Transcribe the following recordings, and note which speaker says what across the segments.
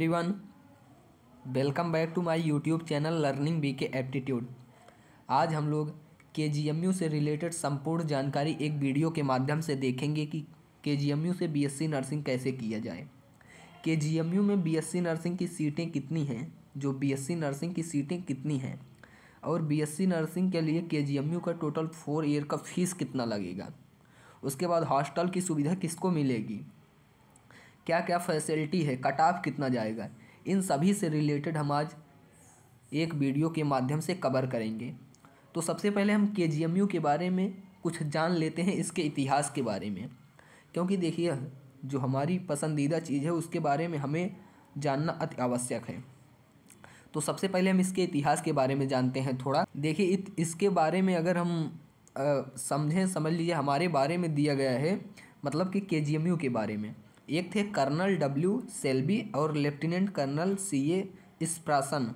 Speaker 1: everyone welcome back to my YouTube channel learning B K aptitude आज हम लोग के से रिलेटेड संपूर्ण जानकारी एक वीडियो के माध्यम से देखेंगे कि के से बीएससी नर्सिंग कैसे किया जाए के में बीएससी नर्सिंग की सीटें कितनी हैं जो बीएससी नर्सिंग की सीटें कितनी हैं और सी नर्सिंग के लिए के का टोटल फोर ईयर का फीस कितना लगेगा उसके बाद हॉस्टल की सुविधा किसको मिलेगी क्या क्या फैसिलिटी है कट ऑफ कितना जाएगा इन सभी से रिलेटेड हम आज एक वीडियो के माध्यम से कवर करेंगे तो सबसे पहले हम के जी के बारे में कुछ जान लेते हैं इसके इतिहास के बारे में क्योंकि देखिए जो हमारी पसंदीदा चीज़ है उसके बारे में हमें जानना अति आवश्यक है तो सबसे पहले हम इसके इतिहास के बारे में जानते हैं थोड़ा देखिए इसके बारे में अगर हम समझें समझ लीजिए हमारे बारे में दिया गया है मतलब कि के के बारे में एक थे कर्नल डब्ल्यू सेल्बी और lieutenant colonel C A Sprawson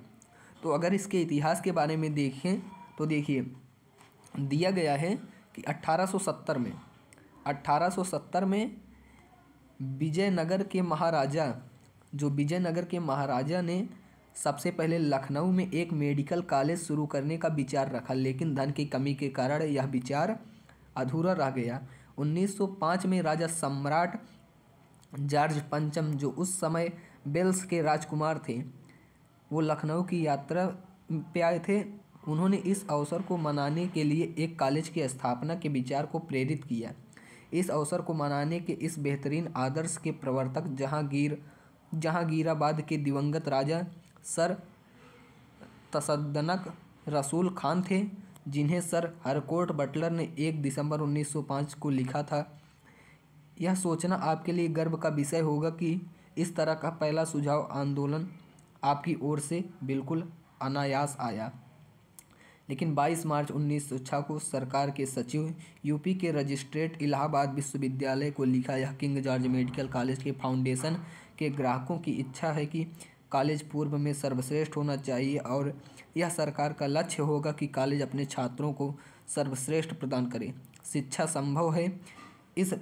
Speaker 1: तो अगर इसके इतिहास के बारे में देखें तो देखिए दिया गया है कि 1870 में 1870 में विजयनगर के महाराजा जो विजयनगर के महाराजा ने सबसे पहले लखनऊ में एक मेडिकल कॉलेज शुरू करने का विचार रखा लेकिन धन की कमी के कारण यह विचार अधूरा रह गया 1905 में राजा सम्राट जॉर्ज पंचम जो उस समय बेल्स के राजकुमार थे वो लखनऊ की यात्रा पे आए थे उन्होंने इस अवसर को मनाने के लिए एक कॉलेज की स्थापना के विचार को प्रेरित किया इस अवसर को मनाने के इस बेहतरीन आदर्श के प्रवर्तक जहांगीर जहांगीराबाद के दिवंगत राजा सर तसदनक रसूल खान थे जिन्हें सर हरकोट बटलर ने एक दिसंबर 1905 को लिखा था यह सोचना आपके लिए गर्व का विषय होगा कि इस तरह का पहला सुझाव आंदोलन आपकी ओर से बिल्कुल अनायास आया लेकिन 22 मार्च उन्नीस को सरकार के सचिव यूपी के रजिस्ट्रेट इलाहाबाद विश्वविद्यालय को लिखा यह किंग जॉर्ज मेडिकल कॉलेज के फाउंडेशन के ग्राहकों की इच्छा है कि कॉलेज पूर्व में सर्वश्रेष्ठ होना चाहिए और यह सरकार का लक्ष्य होगा कि कॉलेज अपने छात्रों को सर्वश्रेष्ठ प्रदान करे शिक्षा संभव है इस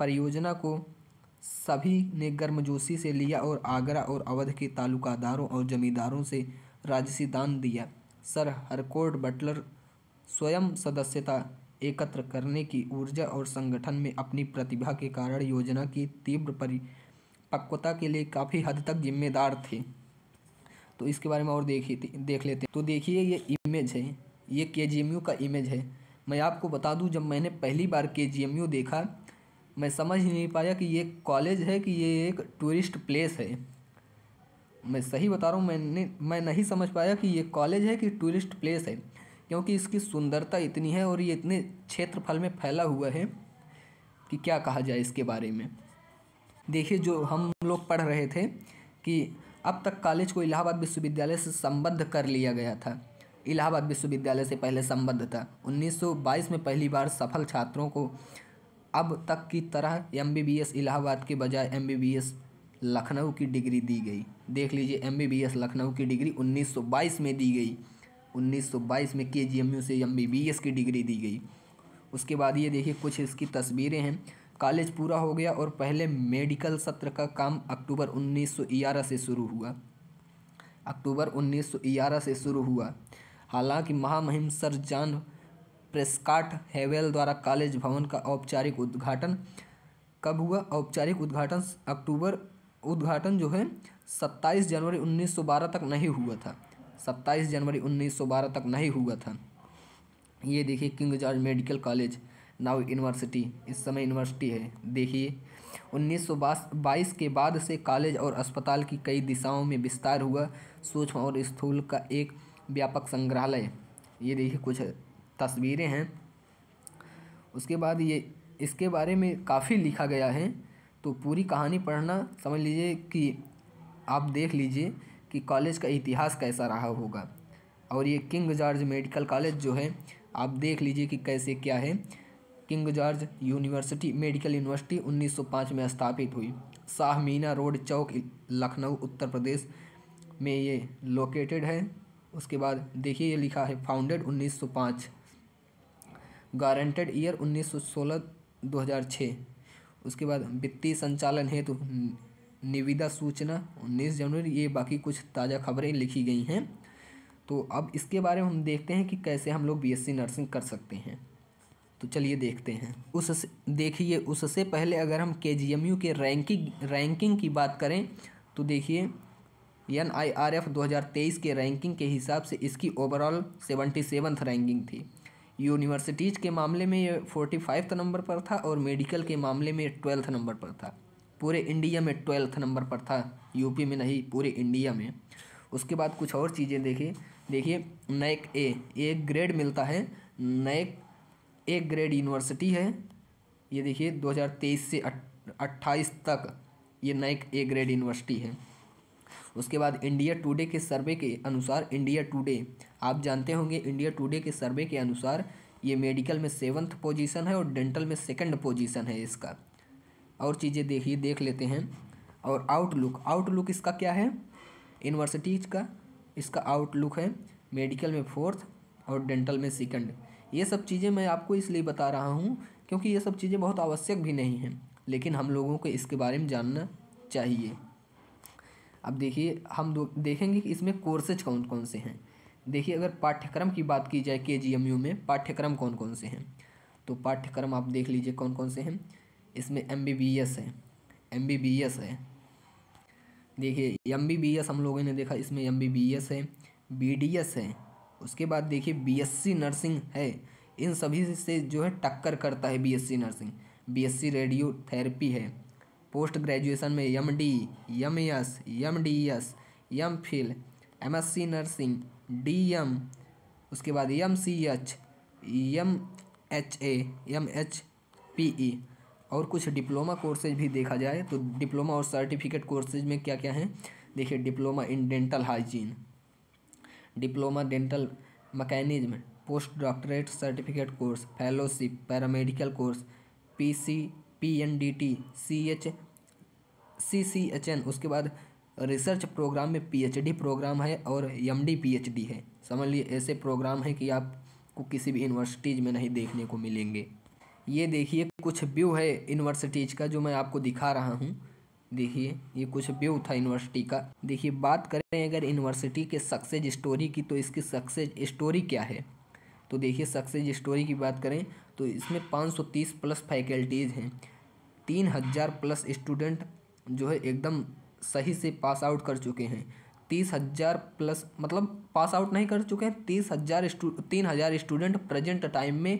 Speaker 1: परियोजना को सभी ने गर्मजोशी से लिया और आगरा और अवध के तालुकादारों और जमींदारों से राजसी दान दिया सर हरकोर्ट बटलर स्वयं सदस्यता एकत्र करने की ऊर्जा और संगठन में अपनी प्रतिभा के कारण योजना की तीव्र परिपक्वता के लिए काफ़ी हद तक जिम्मेदार थे तो इसके बारे में और देखिए देख लेते हैं तो देखिए ये इमेज है ये के का इमेज है मैं आपको बता दूं जब मैंने पहली बार के देखा मैं समझ ही नहीं पाया कि ये कॉलेज है कि ये एक टूरिस्ट प्लेस है मैं सही बता रहा हूँ मैंने मैं नहीं समझ पाया कि ये कॉलेज है कि टूरिस्ट प्लेस है क्योंकि इसकी सुंदरता इतनी है और ये इतने क्षेत्रफल में फैला हुआ है कि क्या कहा जाए इसके बारे में देखिए जो हम लोग पढ़ रहे थे कि अब तक कॉलेज को इलाहाबाद विश्वविद्यालय से संबद्ध कर लिया गया था इलाहाबाद विश्वविद्यालय से पहले संबद्ध था 1922 में पहली बार सफल छात्रों को अब तक की तरह एम इलाहाबाद के बजाय एम लखनऊ की डिग्री दी गई देख लीजिए एम लखनऊ की डिग्री 1922 में दी गई 1922 में के से एम की डिग्री दी गई उसके बाद ये देखिए कुछ इसकी तस्वीरें हैं कॉलेज पूरा हो गया और पहले मेडिकल सत्र का काम अक्टूबर उन्नीस से शुरू हुआ अक्टूबर उन्नीस से शुरू हुआ हालांकि महामहिम सर जान प्रेस्काट हेवेल द्वारा कॉलेज भवन का औपचारिक उद्घाटन कब हुआ औपचारिक उद्घाटन अक्टूबर उद्घाटन जो है 27 जनवरी 1912 तक नहीं हुआ था 27 जनवरी 1912 तक नहीं हुआ था ये देखिए King George Medical College now university इस समय यूनिवर्सिटी है देखिए उन्नीस बाईस के बाद से कॉलेज और अस्पताल की कई दिशाओं में विस्तार हुआ सूक्ष्म और स्थूल का एक व्यापक संग्रहालय ये देखिए कुछ तस्वीरें हैं उसके बाद ये इसके बारे में काफ़ी लिखा गया है तो पूरी कहानी पढ़ना समझ लीजिए कि आप देख लीजिए कि कॉलेज का इतिहास कैसा रहा होगा और ये किंग जॉर्ज मेडिकल कॉलेज जो है आप देख लीजिए कि कैसे क्या है King George University Medical University 1905 में स्थापित हुई शाह मीना रोड चौक लखनऊ उत्तर प्रदेश में ये लोकेटेड है उसके बाद देखिए ये लिखा है फाउंडेड 1905 गारंटेड ईयर उन्नीस सौ सोलह दो हज़ार छः उसके बाद वित्तीय संचालन हेतु निविदा सूचना उन्नीस जनवरी ये बाकी कुछ ताज़ा खबरें लिखी गई हैं तो अब इसके बारे में हम देखते हैं कि कैसे हम लोग बीएससी नर्सिंग कर सकते हैं तो चलिए देखते हैं उससे देखिए उससे पहले अगर हम के जी एम यू के रैंकिंग रैंकिंग की बात करें तो देखिए एन आई आर एफ दो हज़ार तेईस के रैंकिंग के हिसाब से इसकी ओवरऑल सेवेंटी सेवन्थ रैंकिंग थी यूनिवर्सिटीज़ के मामले में ये फोर्टी फाइव्थ नंबर पर था और मेडिकल के मामले में ट्वेल्थ नंबर पर था पूरे इंडिया में ट्वेल्थ नंबर पर था यूपी में नहीं पूरे इंडिया में उसके बाद कुछ और चीज़ें देखिए देखिए नैक ए एक ग्रेड मिलता है नैक एक ग्रेड यूनिवर्सिटी है ये देखिए 2023 से 28 तक ये नैक ए ग्रेड यूनिवर्सिटी है उसके बाद इंडिया टुडे के सर्वे के अनुसार इंडिया टुडे आप जानते होंगे इंडिया टुडे के सर्वे के अनुसार ये मेडिकल में सेवन्थ पोजीशन है और डेंटल में सेकंड पोजीशन है इसका और चीज़ें देखिए देख लेते हैं और आउटलुक आउटलुक इसका क्या है यूनिवर्सिटीज का इसका आउटलुक है मेडिकल में फोर्थ और डेंटल में सेकंड ये सब चीज़ें मैं आपको इसलिए बता रहा हूँ क्योंकि ये सब चीज़ें बहुत आवश्यक भी नहीं हैं लेकिन हम लोगों को इसके बारे में जानना चाहिए अब देखिए हम देखेंगे कि इसमें कोर्सेज कौन कौन से हैं देखिए अगर पाठ्यक्रम की बात की जाए के जी एम यू में पाठ्यक्रम कौन कौन से हैं तो पाठ्यक्रम आप देख लीजिए कौन कौन से हैं इसमें एम बी बी एस है एम बी बी एस है देखिए एम बी बी एस हम लोगों ने देखा इसमें एम बी बी एस है बी डी एस है उसके बाद देखिए बी एस सी नर्सिंग है इन सभी से जो है टक्कर करता है B S C nursing B S C radiotherapy है पोस्ट ग्रेजुएशन में M D M S M D S M phil M S C nursing D M उसके बाद M C H M H A H P E और कुछ diploma courses भी देखा जाए तो डिप्लोमा और सर्टिफिकेट कोर्सेज में क्या क्या हैं देखिए diploma in dental hygiene diploma dental mechanism post doctorate certificate course fellowship paramedical course P C P N D T C H C C H N उसके बाद रिसर्च प्रोग्राम में PhD programme है और एमडी पीएचडी है समझ लिए ऐसे programme हैं कि आपको किसी भी यूनिवर्सिटीज़ में नहीं देखने को मिलेंगे ये देखिए कुछ व्यू है यूनिवर्सिटीज़ का जो मैं आपको दिखा रहा हूँ देखिए ये कुछ व्यू था यूनिवर्सिटी का देखिए बात करें अगर यूनिवर्सिटी के सक्सेस स्टोरी की तो इसकी सक्सेस स्टोरी क्या है तो देखिए सक्सेस स्टोरी की बात करें तो इसमें 530 प्लस फैकल्टीज़ हैं 3000 प्लस स्टूडेंट जो है एकदम सही से पास आउट कर चुके हैं तीस हज़ार प्लस मतलब पास आउट नहीं कर चुके हैं तीस हज़ार तीन हज़ार स्टूडेंट प्रेजेंट टाइम में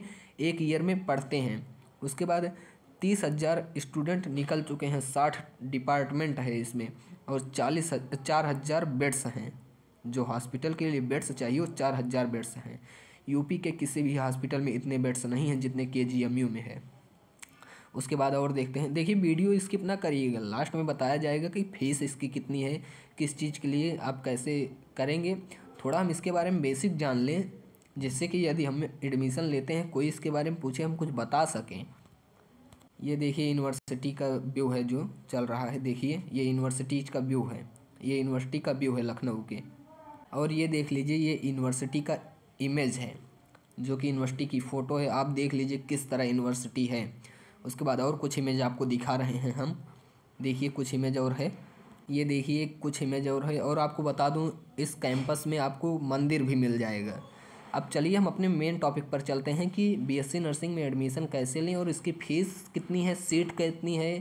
Speaker 1: एक ईयर में पढ़ते हैं उसके बाद तीस हज़ार स्टूडेंट निकल चुके हैं साठ डिपार्टमेंट है इसमें और चालीस चार हज़ार बेड्स हैं जो हॉस्पिटल के लिए बेड्स चाहिए वो चार हज़ार बेड्स हैं यूपी के किसी भी हॉस्पिटल में इतने बेड्स नहीं हैं जितने के में है उसके बाद और देखते हैं देखिए वीडियो स्किप ना करिएगा लास्ट में बताया जाएगा कि फीस इसकी कितनी है किस चीज़ के लिए आप कैसे करेंगे थोड़ा हम इसके बारे में बेसिक जान लें जिससे कि यदि हम एडमिशन लेते हैं कोई इसके बारे में पूछे हम कुछ बता सकें ये देखिए यूनिवर्सिटी का व्यू है जो चल रहा है देखिए ये यूनिवर्सिटीज का व्यू है ये यूनिवर्सिटी का व्यू है लखनऊ के और ये देख लीजिए ये यूनिवर्सिटी का इमेज है जो कि यूनिवर्सिटी की फ़ोटो है आप देख लीजिए किस तरह यूनिवर्सिटी है उसके बाद और कुछ इमेज आपको दिखा रहे हैं हम देखिए कुछ इमेज और है ये देखिए कुछ इमेज और है और आपको बता दूँ इस कैंपस में आपको मंदिर भी मिल जाएगा अब चलिए हम अपने मेन टॉपिक पर चलते हैं कि बीएससी नर्सिंग में एडमिशन कैसे लें और इसकी फ़ीस कितनी है सीट कितनी है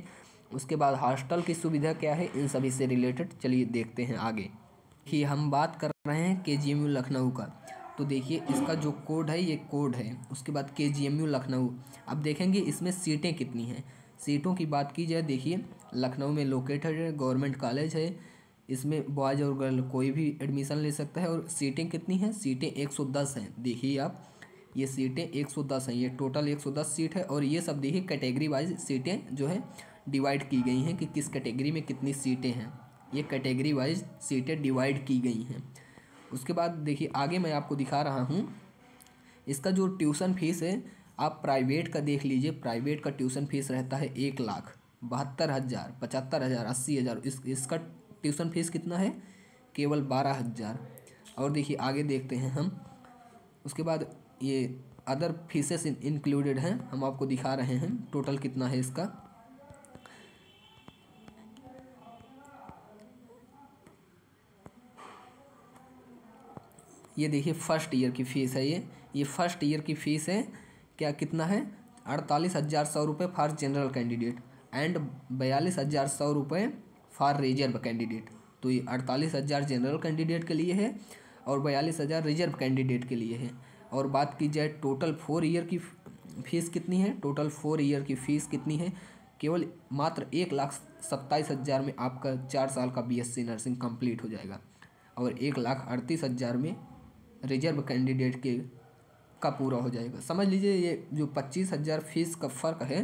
Speaker 1: उसके बाद हॉस्टल की सुविधा क्या है इन सभी से रिलेटेड चलिए देखते हैं आगे कि हम बात कर रहे हैं के लखनऊ का तो देखिए इसका जो कोड है ये कोड है उसके बाद के लखनऊ अब देखेंगे इसमें सीटें कितनी हैं सीटों की बात की जाए देखिए लखनऊ में लोकेटेड है गवर्नमेंट कॉलेज है इसमें बॉयज़ और गर्ल कोई भी एडमिशन ले सकता है और सीटें कितनी हैं सीटें 110 हैं देखिए आप ये सीटें 110 हैं ये टोटल 110 सीट है और ये सब देखिए कैटेगरी वाइज सीटें जो है डिवाइड की गई हैं कि किस कैटेगरी में कितनी सीटें हैं ये कैटेगरी वाइज सीटें डिवाइड की गई हैं उसके बाद देखिए आगे मैं आपको दिखा रहा हूँ इसका जो ट्यूशन फीस है आप प्राइवेट का देख लीजिए प्राइवेट का ट्यूशन फीस रहता है एक लाख बहत्तर हज़ार पचहत्तर हज़ार अस्सी हज़ार इस इसका ट्यूशन फीस कितना है केवल बारह हज़ार और देखिए आगे देखते हैं हम उसके बाद ये अदर फीसेस इंक्लूडेड हैं हम आपको दिखा रहे हैं टोटल कितना है इसका ये देखिए फर्स्ट ईयर की फ़ीस है ये ये फर्स्ट ईयर की फ़ीस है क्या कितना है अड़तालीस हज़ार सौ रुपये फॉर जनरल कैंडिडेट एंड बयालीस हज़ार सौ रुपये फॉर रिजर्व कैंडिडेट तो ये अड़तालीस हज़ार जनरल कैंडिडेट के लिए है और बयालीस हज़ार रिजर्व कैंडिडेट के लिए है और बात की जाए टोटल फोर ईयर की फ़ीस कितनी है टोटल फोर ईयर की फ़ीस कितनी है केवल मात्र एक लाख सत्ताईस हज़ार में आपका चार साल का बीएससी नर्सिंग कंप्लीट हो जाएगा और एक लाख अड़तीस हज़ार में रिजर्व कैंडिडेट के का पूरा हो जाएगा समझ लीजिए ये जो पच्चीस हज़ार फीस का फ़र्क है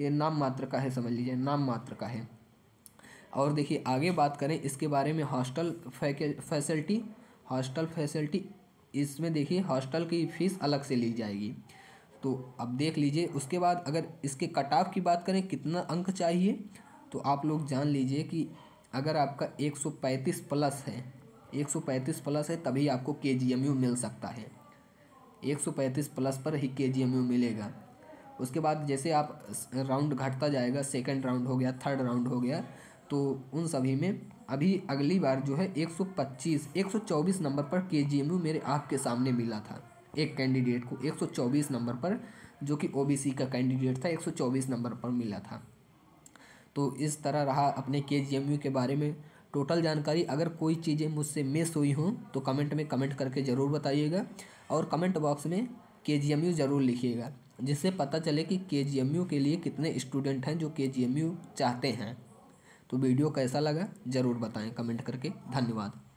Speaker 1: ये नाम मात्र का है समझ लीजिए नाम मात्र का है और देखिए आगे बात करें इसके बारे में हॉस्टल फैसिलिटी हॉस्टल फैसिलिटी इसमें देखिए हॉस्टल की फ़ीस अलग से ली जाएगी तो अब देख लीजिए उसके बाद अगर इसके कट ऑफ की बात करें कितना अंक चाहिए तो आप लोग जान लीजिए कि अगर आपका 135 प्लस है 135 प्लस है तभी आपको के मिल सकता है 135 प्लस पर ही के मिलेगा उसके बाद जैसे आप राउंड घटता जाएगा सेकंड राउंड हो गया थर्ड राउंड हो गया तो उन सभी में अभी अगली बार जो है 125 124 नंबर पर के मेरे आपके सामने मिला था एक कैंडिडेट को 124 नंबर पर जो कि ओबीसी का कैंडिडेट था 124 नंबर पर मिला था तो इस तरह रहा अपने के के बारे में टोटल जानकारी अगर कोई चीज़ें मुझसे मिस हुई हों तो कमेंट में कमेंट करके ज़रूर बताइएगा और कमेंट बॉक्स में के ज़रूर लिखिएगा जिससे पता चले कि के के लिए कितने स्टूडेंट हैं जो के चाहते हैं तो वीडियो कैसा लगा ज़रूर बताएं कमेंट करके धन्यवाद